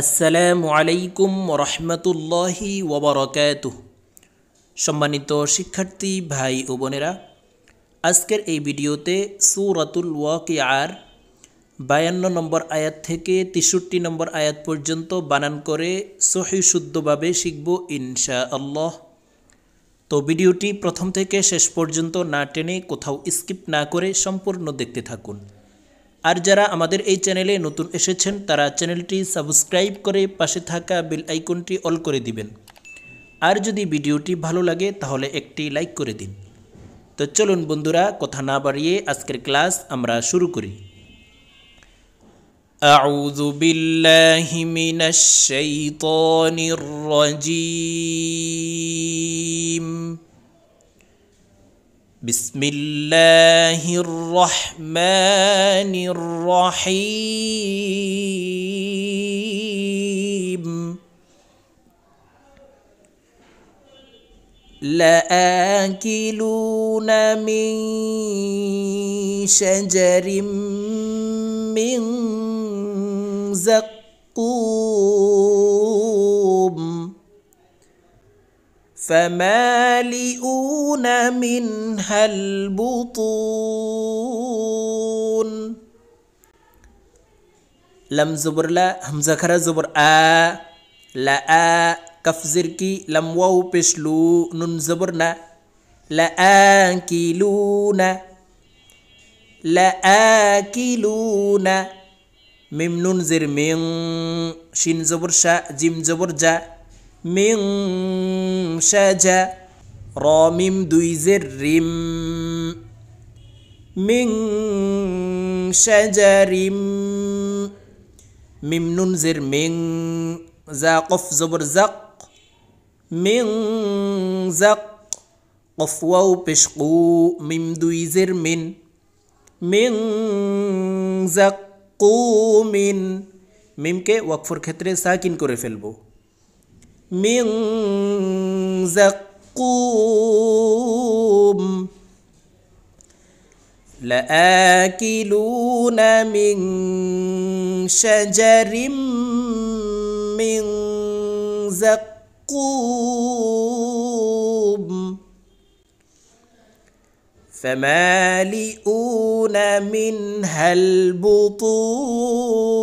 আসসালামু আলাইকুম রহমতুল্লাহি ওবরকাত সম্মানিত শিক্ষার্থী ভাই ও বোনেরা আজকের এই ভিডিওতে সুরাতুল ওয়াকি আর বায়ান্ন নম্বর আয়াত থেকে তেষট্টি নম্বর আয়াত পর্যন্ত বানান করে সহি শুদ্ধভাবে শিখব ইনশা আল্লাহ তো ভিডিওটি প্রথম থেকে শেষ পর্যন্ত না টেনে কোথাও স্কিপ না করে সম্পূর্ণ দেখতে থাকুন আর যারা আমাদের এই চ্যানেলে নতুন এসেছেন তারা চ্যানেলটি সাবস্ক্রাইব করে পাশে থাকা বেল আইকনটি অল করে দিবেন আর যদি ভিডিওটি ভালো লাগে তাহলে একটি লাইক করে দিন তো চলুন বন্ধুরা কথা না বাড়িয়ে আজকের ক্লাস আমরা শুরু করি أعوذ بالله من الشيطان الرجيم بسم الله الرحمن الرحيم لآكلون من شجر من زقوم فمالئون منها البطون لم زبر لا هم زكرا زبر آ لا آ كف زركي لم وو بشلو نن زبرنا لا آكلون لا آكلون ميم نون زر من شين زبر شا جيم زبر جا মিং সাজা র মিম দুই জের রিম মিং রিম মিম নুন জের মিং জা কফ জবর জাক মিং জাক কফওয়াও ওয়াও পেশকু মিম দুই জের মিন মিং জাক মিন মিমকে ওয়াকফর ক্ষেত্রে সাকিন করে ফেলবো من زقوم لآكلون من شجر من زقوم فمالئون منها البطون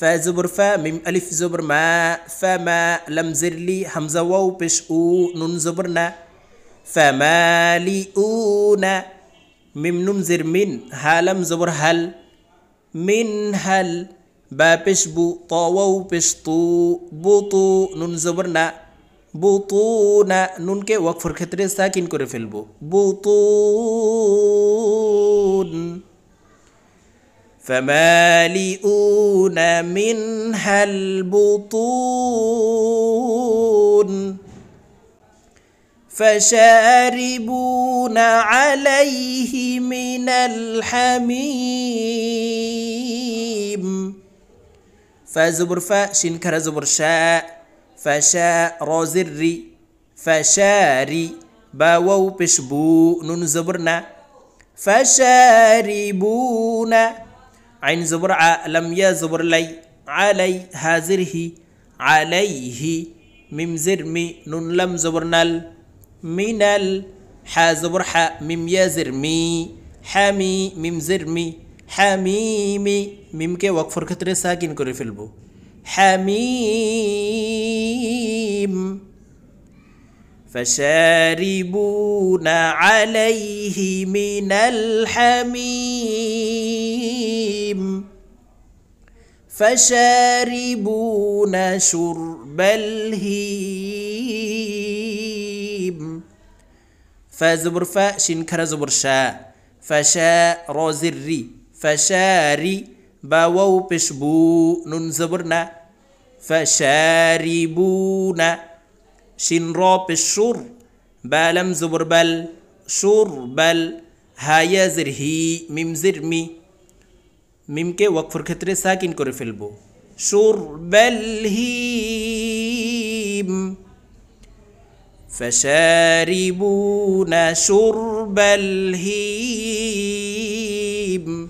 فا زبر فا ميم ألف زبر ما فما لم زر لي همزة واو بش أو نون زبرنا فمالئون ميم نون زر من ها لم زبر هل من هل با بش بو طا بش طو بوطو نون زبرنا بطونا نون کے وقفر خطرے ساکن کو رفل بطون فمالئون منها البطون فشاربون عليه من الحميم فزبر فا شين كرا زبر شاء فشاء روزر فشاري باوو بشبو نون زبرنا فشاربون عين زبر ع لم يا زبر لي علي هازره عليه ميم زرمي نون لم زبر نل من ح زبر ح ميم يا زرمي حامي ميم زرمي حميمي ميم كي وقفर ক্ষেত্রে ساكن في البو حميم فشاربون عليه من الحميم فشاربون شرب الهيم فزبر فا شين كرا زبر شا فشا روزري فشاري باو بشبو نون زبرنا فشاربون شين رو بشور بالم زبر بل شربل هايا زرهي ميم زرمي ميم کے وقف ساكن ساکن في البو شرب الهيم فشاربون شرب الهيم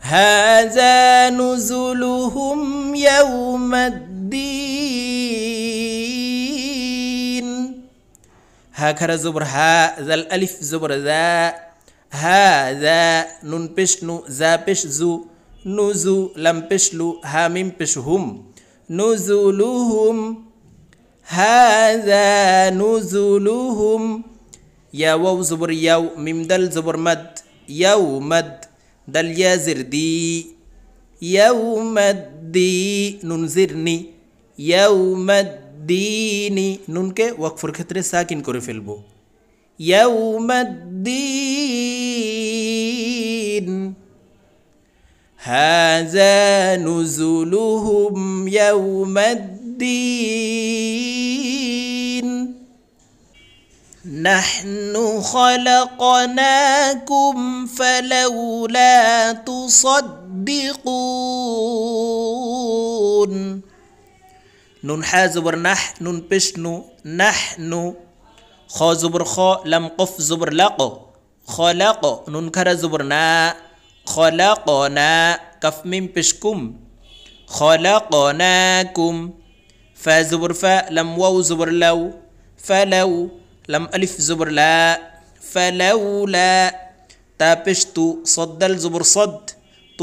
هذا نزلهم يوم الدين هكذا زبر ها ذا الألف زبر ذا হ্যা জ্যা নুন পেশ জ্যা পেশ জু নু জু লাম পেশ লু মিম পেশ হুম নু জু হুম হ্যা জ্যা নু হুম ইয়াও জবর ইয়াও মিম দল জবর মদ ইয়াও মদ দাল ইয়া জির দি ইয়াও মদ দি নুন জিরনি ইয়াও মদ দিনি নুনকে ওয়াকফর ক্ষেত্রে সাকিন করে ফেলবো ইয়াও মদ هذا نزلهم يوم الدين نحن خلقناكم فلولا تصدقون نون حازبر نح نون بشنو نحن خا زبر خا لم قف زبر لقو خلق نون كر زبرنا خلقنا كف من بشكم خلقناكم فا زبر فا لم واو زبر لو فلو لم ألف زبر لا فلولا تابشتو صد دل زبر صد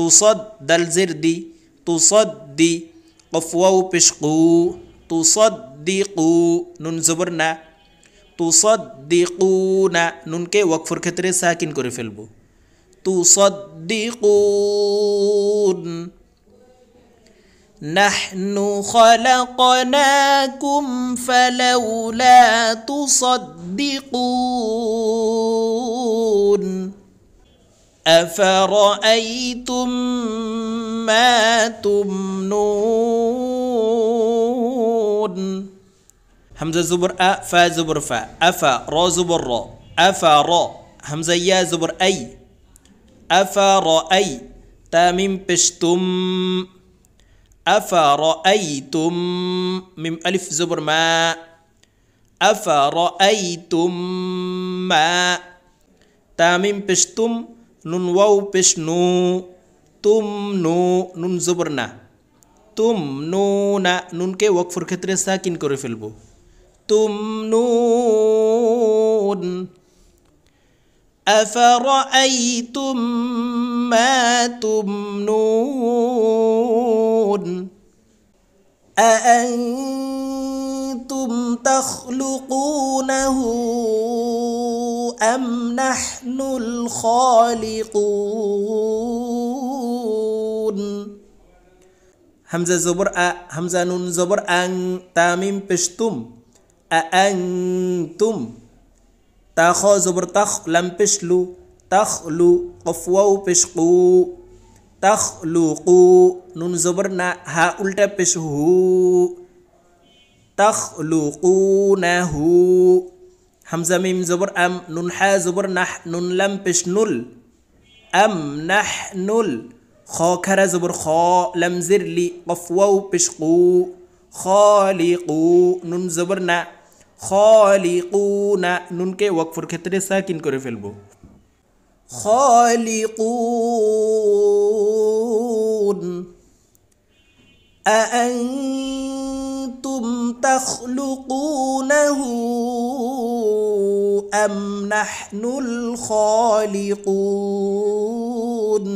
صد دل زردي تصدي قف واو بشقو تصدقو نون زبرنا تصدقون نون كي وقفر كتري ساكن كوري فلبو تصدقون نحن خلقناكم فلولا تصدقون افرايتم ما تمنون همزه زبر ا فا زبر فا افا را زبر را افا را همزه يا زبر اي أفرأيت ميم بشتم أفرأيتم ميم ألف زبر ما أفرأيتم ما تاميم بشتم نون واو بشنو نو نون زبرنا نونا نون كي وقف और ساكن كوري करो تم نون أفرأيتم ما تمنون أأنتم تخلقونه أم نحن الخالقون همزة زبر أ همزة نون زبر أن تاميم بشتم أأنتم تاخو زبر تخ لم پشلو تخ لو بشلو پشقو تخ لو قو نون زبر نا ها اولتا تخ لو قو نا هو حمزة ميم زبر أم نون حا زبر نح نون لم پش بشنل أم نح نحنل خو كرا زبر خو لم زر لي قفوو پشقو خالقو نون زبر زبرنا خالقون نون কে ওয়াকফর ক্ষেত্রে ساکن করে ফেলবো خالقون أأنتم تخلقونه أم نحن الخالقون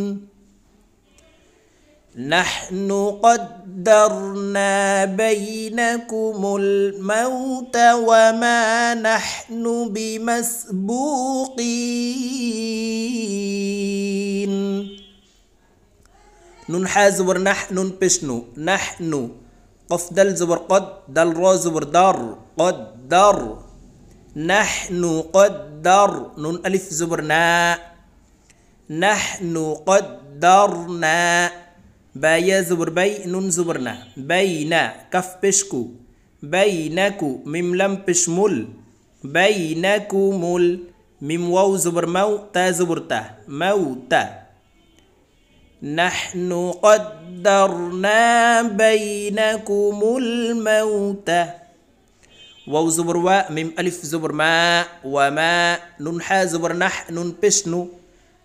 نحن قدرنا بينكم الموت وما نحن بمسبوقين نون حاز زبر نحن بشنو نحن قف دل زبر قد دل را زبر دار قدر نحن قدر نون ألف زبر نحن قدرنا بايا زبر باي نون زبرنا باينا كف بشكو بايناكو ميم لم بشمول بايناكو مول ميم واو زبر مو تا زبر تا موتا نحن قدرنا بينكم الموت واو زبر وا ميم ألف زبر ما وما نون زبر نح نون بشنو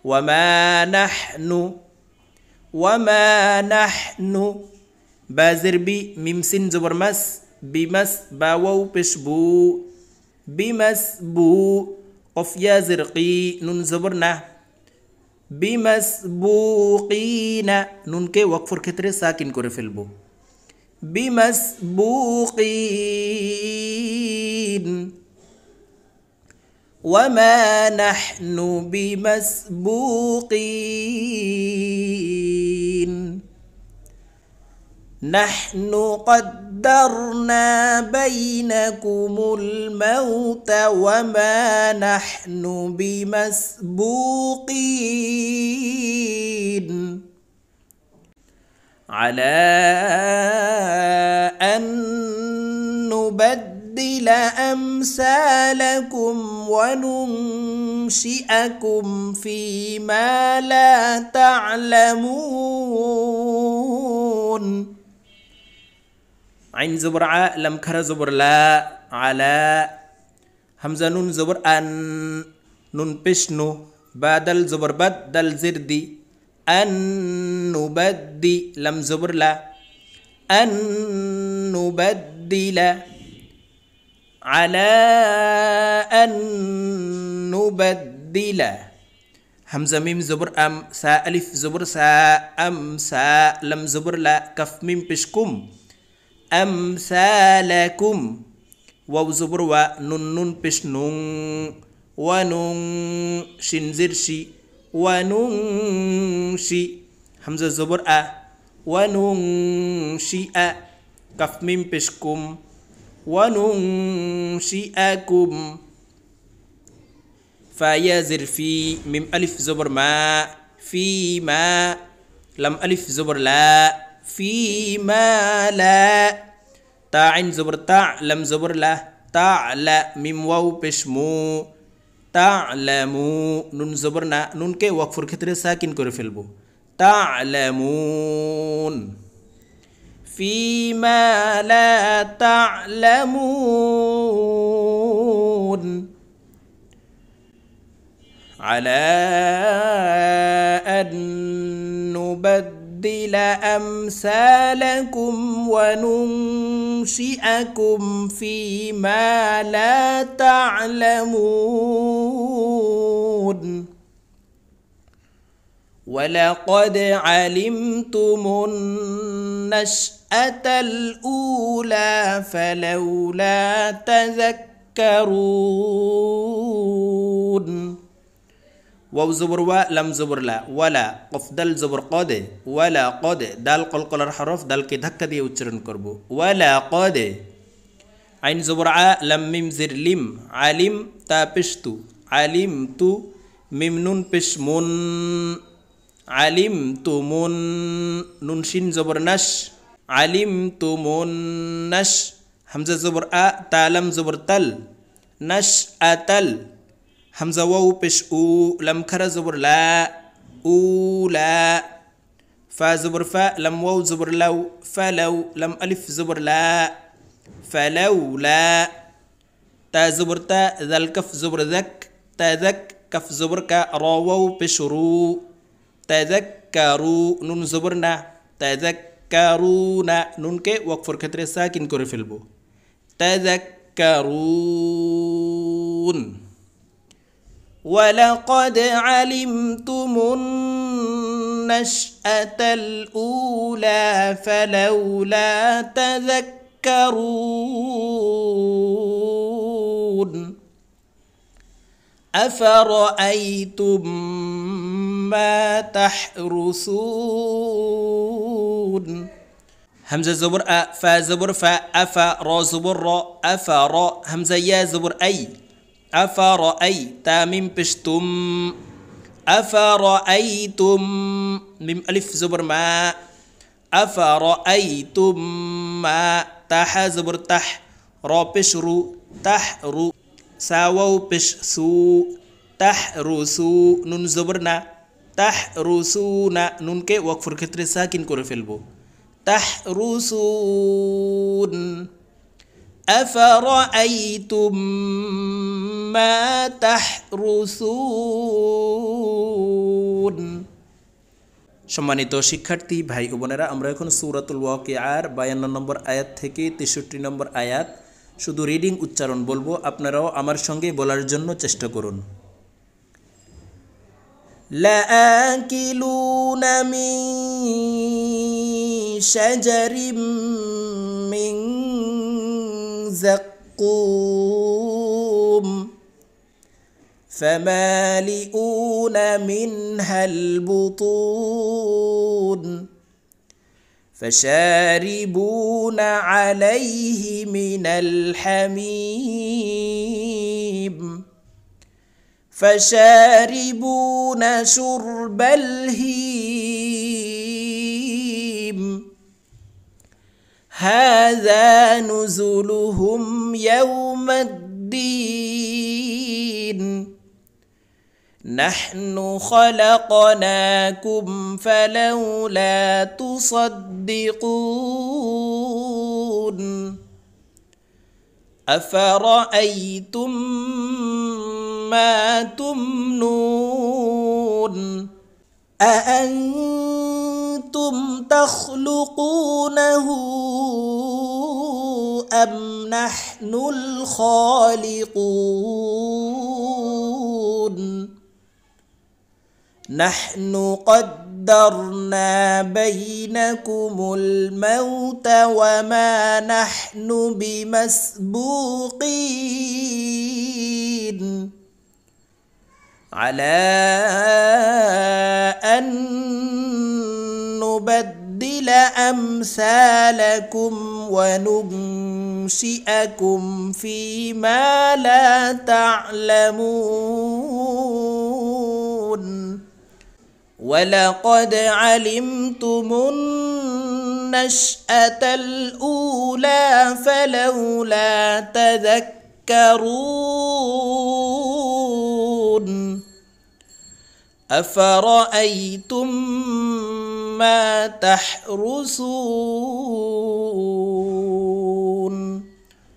وما نحن وما نحن بازر بي ممسن زبر مس بمس باوو بشبو بمس بو قف يا زرقي نون زبرنا بمس بوقينا نون كي وقفر كتر ساكن كور في البو بمس بوقين وما نحن بمسبوقين نحن قدرنا بينكم الموت وما نحن بمسبوقين على ان نبدل نبدل أمثالكم وننشئكم فيما لا تعلمون عين زبر ع لم كر زبر لا على همزة نون زبر أن نون بشنو بادل زبر بد دل زردي أن نبدي لم زبر لا أن نبدل على أن نبدل همزة ميم زبر أم سا ألف زبر سا أم سا لم زبر لا كف ميم بشكم لكم واو زبر و نون نون بش نون ونون شنزر شي ونون شي همزة زبر أ ونون شي أ كف ميم بشكم وننشئكم فيزر في ميم ألف زبر ما في ما لم ألف زبر لا في ما لا تاع زبر تاع لم زبر لا تعلى ميم واو بشمو تعلمو نون زبرنا نا نون كي وقفر كتر ساكن كور فيلبو تعلمون فيما لا تعلمون على أن نبدل أمثالكم وننشئكم فيما لا تعلمون ولقد علمتم النشأة الأولى فلولا تذكرون واو زبر وا لم زبر لا ولا قف دل زبر قد ولا قد دال قل الحرف دال كي دك دي اوچرن كربو ولا قد عين زبر ع لم ميم زر لم علم تا پشتو علمتو ميم نون پشمون علم نون شين زبر نش علم علمتم نش همزة زبر أ تالم زبر تل نش أتل همزة واو بش أو لم كرة زبر لا أو لا فا زبر فا لم واو زبر لو فلو لم ألف زبر لا لا تا زبر تا ذا الكف زبر ذك تا ذك كف زبر كا راو بشرو تذكروا نون زبرنا تذكرون نون کے وقفر ساكن كوري في البو تذكرون ولقد علمتم النشأة الأولى فلولا تذكرون أفرأيتم ما تحرسون همزة زبر أ فا زبر فا أفا را زبر را أفا را همزة يا زبر أي أفا رأي تا ميم بشتم أفا رأيتم ميم ألف زبر ما أفا رأيتم ما تح زبر تح را بشرو تحرو ساوو بشسو سو نون زبرنا তাহ না নুনকে ওয়াকফুর ক্ষেত্রে সাকিন করে ফেলব তাহ রুসুন أفرأيتم তাহ রুসু সম্মানিত শিক্ষার্থী ভাই বোনেরা আমরা এখন সুরাতুল আর বায়ান্ন নম্বর আয়াত থেকে তেষট্টি নম্বর আয়াত শুধু রিডিং উচ্চারণ বলবো আপনারাও আমার সঙ্গে বলার জন্য চেষ্টা করুন لآكلون من شجر من زقوم فمالئون منها البطون فشاربون عليه من الحميم فشاربون شرب الهيم هذا نزلهم يوم الدين نحن خلقناكم فلولا تصدقون أفرأيتم ما تمنون أأنتم تخلقونه أم نحن الخالقون نحن قد قدرنا بينكم الموت وما نحن بمسبوقين على أن نبدل أمثالكم وننشئكم فيما لا تعلمون ولقد علمتم النشأة الأولى فلولا تذكرون أفرأيتم ما تحرسون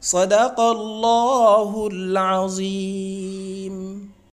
صدق الله العظيم